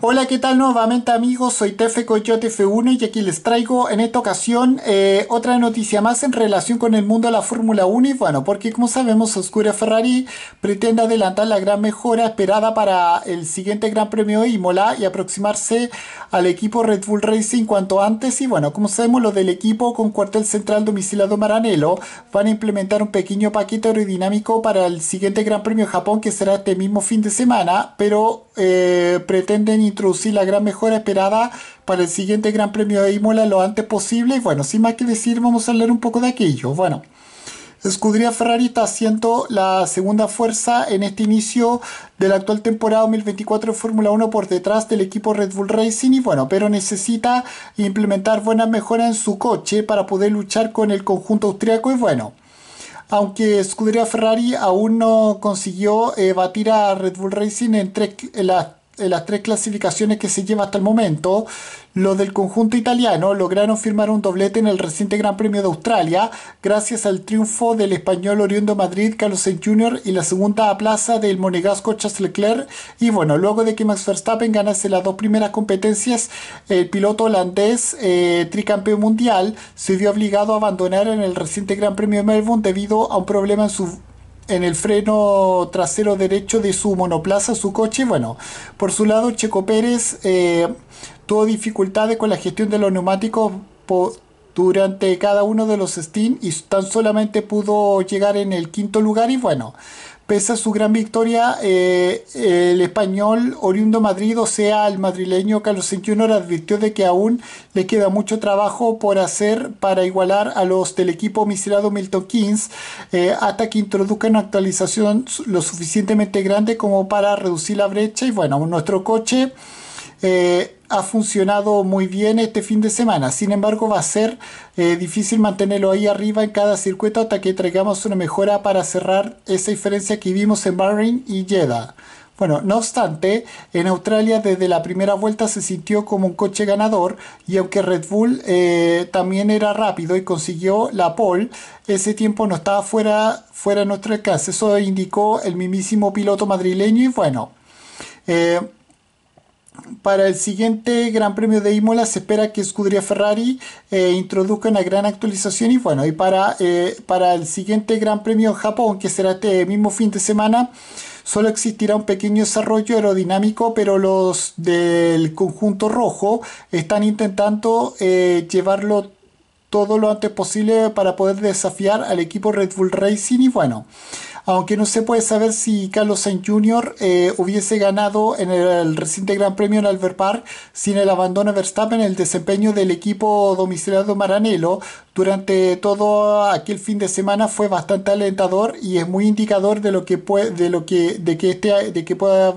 Hola, ¿qué tal nuevamente amigos? Soy Tefe Coyote F1 y aquí les traigo en esta ocasión eh, otra noticia más en relación con el mundo de la Fórmula 1 y bueno, porque como sabemos Oscura Ferrari pretende adelantar la gran mejora esperada para el siguiente Gran Premio de Imola y aproximarse al equipo Red Bull Racing cuanto antes y bueno, como sabemos lo del equipo con cuartel central domiciliado Maranello van a implementar un pequeño paquete aerodinámico para el siguiente Gran Premio de Japón que será este mismo fin de semana, pero eh, pretende introducir la gran mejora esperada para el siguiente Gran Premio de Imola lo antes posible. Y bueno, sin más que decir, vamos a hablar un poco de aquello. Bueno. Escudería Ferrari está haciendo la segunda fuerza en este inicio de la actual temporada 2024 de Fórmula 1 por detrás del equipo Red Bull Racing y bueno, pero necesita implementar buenas mejoras en su coche para poder luchar con el conjunto austriaco y bueno. Aunque Scuderia Ferrari aún no consiguió eh, batir a Red Bull Racing en, tres, en las en las tres clasificaciones que se lleva hasta el momento, los del conjunto italiano lograron firmar un doblete en el reciente Gran Premio de Australia gracias al triunfo del español oriundo Madrid Carlos Sainz Jr. y la segunda plaza del monegasco Charles Leclerc. Y bueno, luego de que Max Verstappen ganase las dos primeras competencias, el piloto holandés eh, tricampeón mundial se vio obligado a abandonar en el reciente Gran Premio de Melbourne debido a un problema en su en el freno trasero derecho de su monoplaza, su coche. Bueno, por su lado, Checo Pérez eh, tuvo dificultades con la gestión de los neumáticos durante cada uno de los Steam y tan solamente pudo llegar en el quinto lugar y bueno, pese a su gran victoria, eh, el español oriundo Madrid, o sea, el madrileño Carlos Sainz advirtió de que aún le queda mucho trabajo por hacer para igualar a los del equipo misilado Milton Keynes eh, hasta que introduzca una actualización lo suficientemente grande como para reducir la brecha y bueno, nuestro coche... Eh, ha funcionado muy bien este fin de semana. Sin embargo, va a ser eh, difícil mantenerlo ahí arriba en cada circuito hasta que traigamos una mejora para cerrar esa diferencia que vimos en Bahrain y Jeddah. Bueno, no obstante, en Australia desde la primera vuelta se sintió como un coche ganador y aunque Red Bull eh, también era rápido y consiguió la pole, ese tiempo no estaba fuera, fuera de nuestro alcance. Eso indicó el mismísimo piloto madrileño y bueno. Eh, para el siguiente Gran Premio de Imola se espera que Scuderia Ferrari eh, introduzca una gran actualización y bueno, y para, eh, para el siguiente Gran Premio en Japón, que será este mismo fin de semana, solo existirá un pequeño desarrollo aerodinámico, pero los del conjunto rojo están intentando eh, llevarlo todo lo antes posible para poder desafiar al equipo Red Bull Racing y bueno, aunque no se puede saber si Carlos Sainz Jr. Eh, hubiese ganado en el, reciente Gran Premio en Albert Park sin el abandono de Verstappen el desempeño del equipo domiciliado Maranello durante todo aquel fin de semana fue bastante alentador y es muy indicador de lo que puede, de lo que de que este de que pueda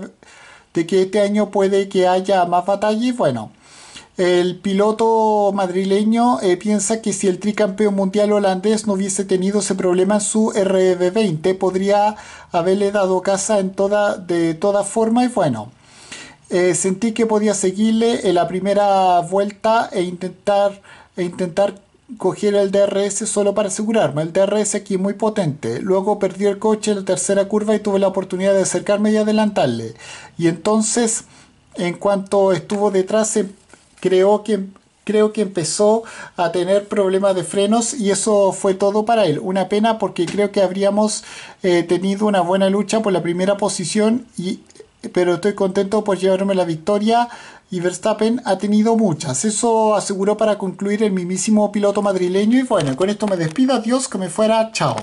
de que este año puede que haya más batallas bueno el piloto madrileño eh, piensa que si el tricampeón mundial holandés no hubiese tenido ese problema en su RB20, podría haberle dado casa en toda, de toda forma y bueno. Eh, sentí que podía seguirle en la primera vuelta e intentar, e intentar coger el DRS solo para asegurarme. El DRS aquí muy potente. Luego perdió el coche en la tercera curva y tuve la oportunidad de acercarme y adelantarle. Y entonces, en cuanto estuvo detrás, se em, creo que creo que empezó a tener problemas de frenos y eso fue todo para él. Una pena porque creo que habríamos eh, tenido una buena lucha por la primera posición y pero estoy contento por llevarme la victoria y Verstappen ha tenido muchas. Eso aseguró para concluir el mismísimo piloto madrileño y bueno, con esto me despido, adiós, que me fuera, chao.